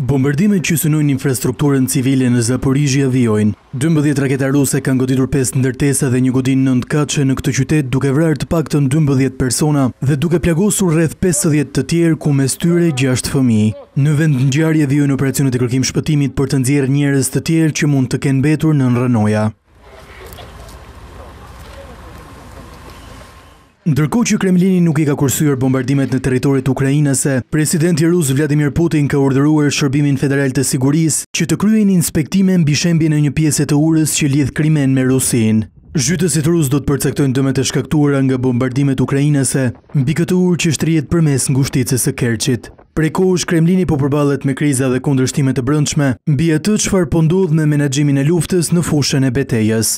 Bombardime që sënujnë infrastrukturën civile në Zaporizhja vjojnë. 12 raketa ruse kanë goditur 5 ndërtesa dhe një godin 9 kache në këtë qytet duke vrarë të pak të në 12 persona dhe duke plagosur rreth 50 të tjerë ku me styre 6 fëmi. Në vend në gjarje vjojnë operacionet e kërkim shpëtimit për të nëzjerë njërës të tjerë që mund të kenë betur në nërënoja. Ndërkohë që Kremlini nuk i ka kursyer bombardimet në territorin Ukrajinase, presidenti rus Vladimir Putin ka urdhëruar shërbimin federal të sigurisë që të kryejnë inspektime mbi shembjen e një pjese të urës që lidh krimen me Rusin. Zhytësit rus do të përcaktojnë dëmet e shkaktuara nga bombardimet ukrainase mbi këtë urë që shtrihet përmes ngushticës së Kerçit. Prej kohësh Kremlini po përballet me kriza dhe kundërshtime të brendshme mbi atë çfarë po ndodh me menaxhimin e luftës në fushën e betejës.